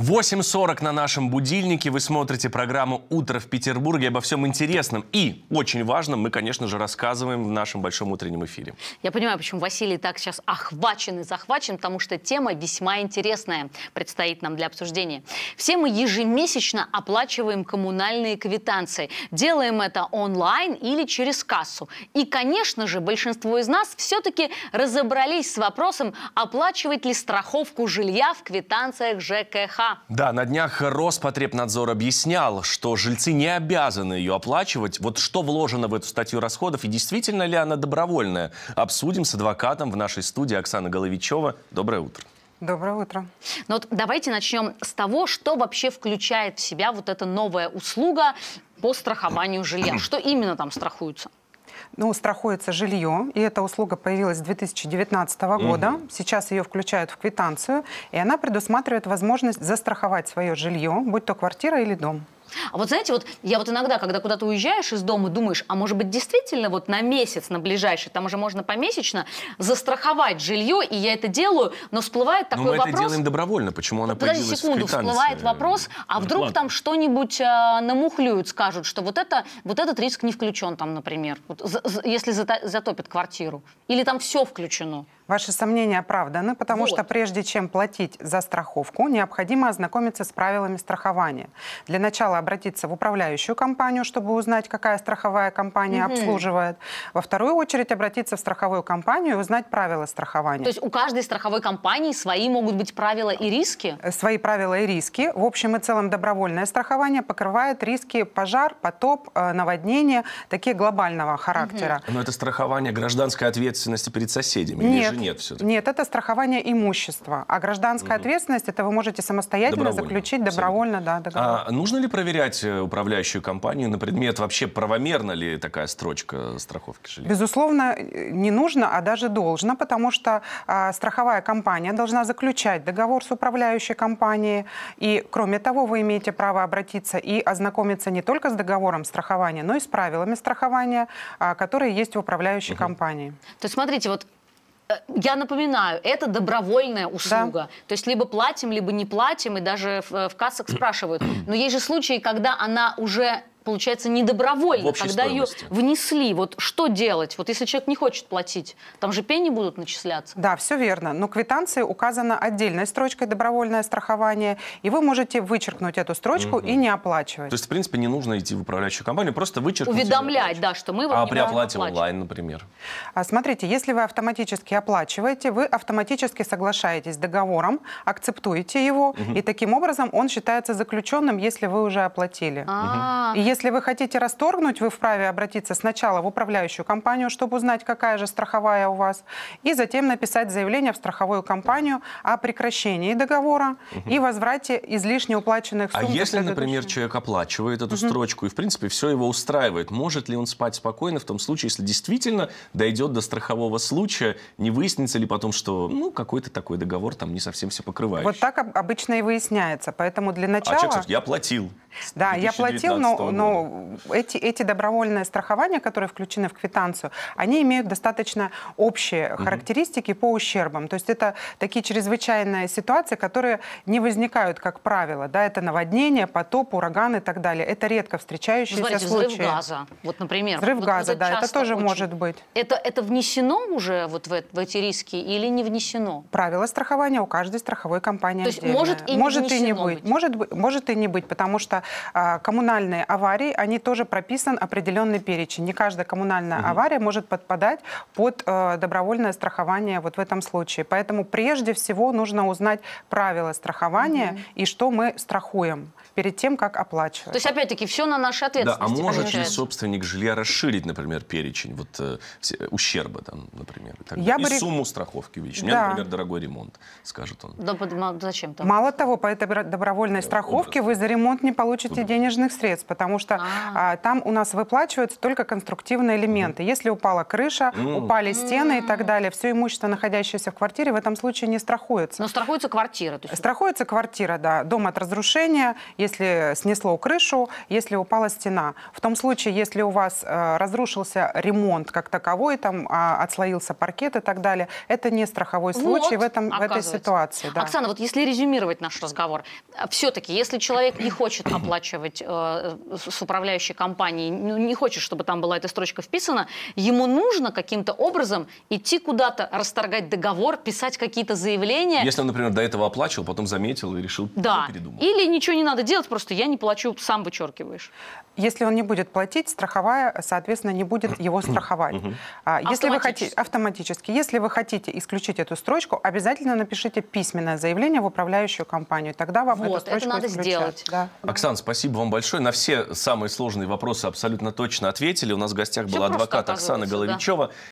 8.40 на нашем будильнике. Вы смотрите программу «Утро в Петербурге». Обо всем интересном и очень важном мы, конечно же, рассказываем в нашем большом утреннем эфире. Я понимаю, почему Василий так сейчас охвачен и захвачен, потому что тема весьма интересная предстоит нам для обсуждения. Все мы ежемесячно оплачиваем коммунальные квитанции. Делаем это онлайн или через кассу. И, конечно же, большинство из нас все-таки разобрались с вопросом, оплачивать ли страховку жилья в квитанциях ЖКХ. Да, на днях Роспотребнадзор объяснял, что жильцы не обязаны ее оплачивать. Вот что вложено в эту статью расходов и действительно ли она добровольная? Обсудим с адвокатом в нашей студии Оксана Головичева. Доброе утро. Доброе утро. Ну вот давайте начнем с того, что вообще включает в себя вот эта новая услуга по страхованию жилья. Что именно там страхуется? ну, страхуется жилье, и эта услуга появилась с 2019 года. Сейчас ее включают в квитанцию, и она предусматривает возможность застраховать свое жилье, будь то квартира или дом. А вот знаете, вот я вот иногда, когда куда-то уезжаешь из дома, думаешь, а может быть действительно вот на месяц, на ближайший, там уже можно помесячно застраховать жилье, и я это делаю, но всплывает такой но мы вопрос. мы это делаем добровольно, почему она Подожди секунду, всплывает вопрос, а ну, вдруг План. там что-нибудь э, намухлюют, скажут, что вот это, вот этот риск не включен там, например, вот, за, за, если затопит квартиру, или там все включено. Ваши сомнения оправданы, потому вот. что прежде чем платить за страховку, необходимо ознакомиться с правилами страхования. Для начала обратиться в управляющую компанию, чтобы узнать, какая страховая компания угу. обслуживает. Во вторую очередь обратиться в страховую компанию и узнать правила страхования. То есть у каждой страховой компании свои могут быть правила и риски? Э, свои правила и риски. В общем и целом добровольное страхование покрывает риски пожар, потоп, э, наводнение, такие глобального характера. Угу. Но это страхование гражданской ответственности перед соседями. Нет, нет все-таки? Нет, это страхование имущества. А гражданская угу. ответственность, это вы можете самостоятельно добровольно. заключить добровольно да, договор. А нужно ли проверять э, управляющую компанию на предмет вообще правомерна ли такая строчка страховки жилья? Безусловно, э, не нужно, а даже должно, потому что а, страховая компания должна заключать договор с управляющей компанией. И, кроме того, вы имеете право обратиться и ознакомиться не только с договором страхования, но и с правилами страхования, а, которые есть в управляющей угу. компании. То есть, смотрите, вот я напоминаю, это добровольная услуга. Да. То есть либо платим, либо не платим, и даже в, э, в кассах спрашивают. Но есть же случаи, когда она уже получается, недобровольно, когда стоимости. ее внесли. Вот что делать? Вот если человек не хочет платить, там же пени будут начисляться. Да, все верно. Но квитанции указана отдельной строчкой «Добровольное страхование», и вы можете вычеркнуть эту строчку угу. и не оплачивать. То есть, в принципе, не нужно идти в управляющую компанию, просто вычеркнуть. Уведомлять, да, что мы вам А при оплате онлайн, например? А, смотрите, если вы автоматически оплачиваете, вы автоматически соглашаетесь с договором, акцептуете его, угу. и таким образом он считается заключенным, если вы уже оплатили. А -а -а. И если если вы хотите расторгнуть, вы вправе обратиться сначала в управляющую компанию, чтобы узнать, какая же страховая у вас, и затем написать заявление в страховую компанию о прекращении договора угу. и возврате излишне уплаченных а сумм. А если, например, человек оплачивает эту угу. строчку и, в принципе, все его устраивает, может ли он спать спокойно в том случае, если действительно дойдет до страхового случая, не выяснится ли потом, что ну, какой-то такой договор там не совсем все покрывает? Вот так обычно и выясняется. Поэтому для а начала... А человек скажет, я платил. Да, я платил, но, но эти, эти добровольные страхования, которые включены в квитанцию, они имеют достаточно общие угу. характеристики по ущербам. То есть это такие чрезвычайные ситуации, которые не возникают, как правило. Да, это наводнение, потоп, ураган и так далее. Это редко встречающиеся Смотрите, случаи. взрыв газа, вот, например. Взрыв вот, газа, это да, это тоже очень... может быть. Это, это внесено уже вот в, в эти риски или не внесено? Правило страхования у каждой страховой компании То есть отдельное. может и не, может и не быть. Быть. Может, может и не быть, потому что а, коммунальные аварии, они тоже прописан определенный перечень. Не каждая коммунальная угу. авария может подпадать под э, добровольное страхование вот в этом случае. Поэтому прежде всего нужно узнать правила страхования угу. и что мы страхуем перед тем, как оплачивать. То есть, опять-таки, все на нашей ответственности. Да, а может ли собственник жилья расширить, например, перечень вот, э, ущерба, там, например, и, так Я и сумму страховки увеличить? Да. У меня, например, дорогой ремонт, скажет он. Да, зачем там? Мало того, по этой добровольной да, страховке образ. вы за ремонт не получите получите денежных средств, потому что а. а, там у нас выплачиваются только конструктивные элементы. Если упала крыша, упали стены и так далее, все имущество, находящееся в квартире, в этом случае не страхуется. Но страхуется квартира. То есть... Страхуется квартира, да. Дом от разрушения, если снесло крышу, если упала стена. В том случае, если у вас э, разрушился ремонт как таковой, там э, отслоился паркет и так далее, это не страховой случай вот, в, этом, в этой ситуации. Да. Оксана, вот если резюмировать наш разговор, все-таки, если человек не хочет оплачивать э, с управляющей компанией, ну, не хочет, чтобы там была эта строчка вписана, ему нужно каким-то образом идти куда-то, расторгать договор, писать какие-то заявления. Если он, например, до этого оплачивал, потом заметил и решил, ну, да. передумал. Или ничего не надо делать, просто я не плачу, сам вычеркиваешь. Если он не будет платить, страховая, соответственно, не будет его страховать. а, автоматически? вы хотите автоматически, если вы хотите исключить эту строчку, обязательно напишите письменное заявление в управляющую компанию, тогда вам вот, эту строчку это надо исключат. сделать. Да. Оксана, Оксан, спасибо вам большое. На все самые сложные вопросы абсолютно точно ответили. У нас в гостях был адвокат Оксана Головичева. Да.